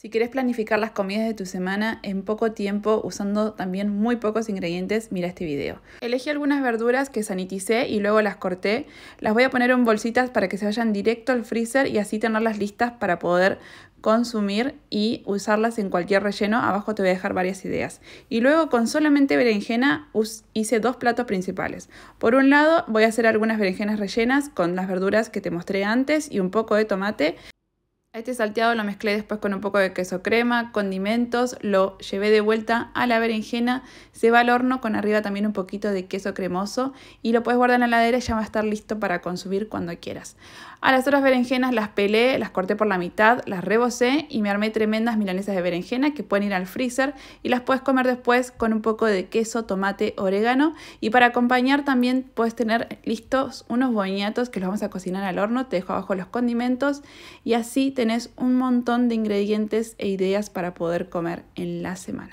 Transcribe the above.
Si quieres planificar las comidas de tu semana en poco tiempo usando también muy pocos ingredientes, mira este video. Elegí algunas verduras que saniticé y luego las corté. Las voy a poner en bolsitas para que se vayan directo al freezer y así tenerlas listas para poder consumir y usarlas en cualquier relleno. Abajo te voy a dejar varias ideas. Y luego con solamente berenjena hice dos platos principales. Por un lado voy a hacer algunas berenjenas rellenas con las verduras que te mostré antes y un poco de tomate. Este salteado lo mezclé después con un poco de queso crema, condimentos, lo llevé de vuelta a la berenjena, se va al horno con arriba también un poquito de queso cremoso y lo puedes guardar en la heladera y ya va a estar listo para consumir cuando quieras. A las otras berenjenas las pelé, las corté por la mitad, las rebocé y me armé tremendas milanesas de berenjena que pueden ir al freezer y las puedes comer después con un poco de queso, tomate, orégano y para acompañar también puedes tener listos unos boñatos que los vamos a cocinar al horno, te dejo abajo los condimentos y así te tenés un montón de ingredientes e ideas para poder comer en la semana.